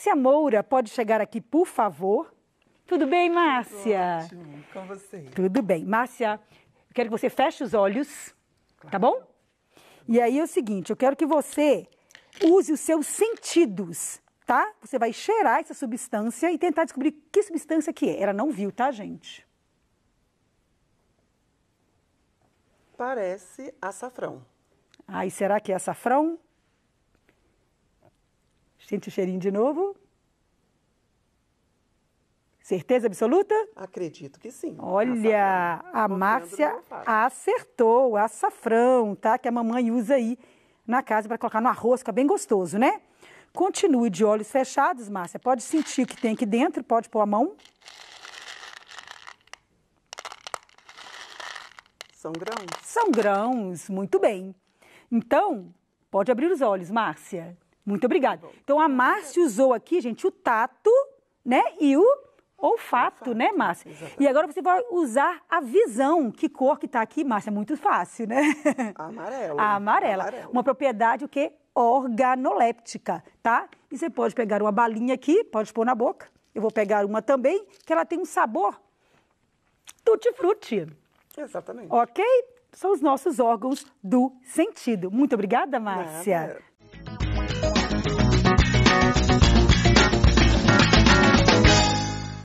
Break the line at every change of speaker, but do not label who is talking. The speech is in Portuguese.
Márcia Moura pode chegar aqui, por favor. Tudo bem, Márcia? Tudo ótimo, com você. Tudo bem. Márcia, eu quero que você feche os olhos, claro. tá bom? E aí é o seguinte, eu quero que você use os seus sentidos, tá? Você vai cheirar essa substância e tentar descobrir que substância que é. Ela não viu, tá, gente? Parece açafrão. Ai, será que é açafrão? Sente o cheirinho de novo. Certeza absoluta? Acredito que sim. Olha, a Márcia é acertou, açafrão, tá? Que a mamãe usa aí na casa para colocar no arroz, fica bem gostoso, né? Continue de olhos fechados, Márcia. Pode sentir o que tem aqui dentro, pode pôr a mão. São grãos. São grãos, muito bem. Então, pode abrir os olhos, Márcia. Muito obrigada. Tá então a Márcia usou aqui, gente, o tato, né? E o olfato, né, Márcia? Exatamente. E agora você vai usar a visão. Que cor que tá aqui, Márcia? Muito fácil, né? Amarelo. A amarela. Amarelo. Uma propriedade o quê? Organoléptica, tá? E você pode pegar uma balinha aqui, pode pôr na boca. Eu vou pegar uma também, que ela tem um sabor tutti-frutti. Exatamente. Ok? São os nossos órgãos do sentido. Muito obrigada, Márcia. Nada.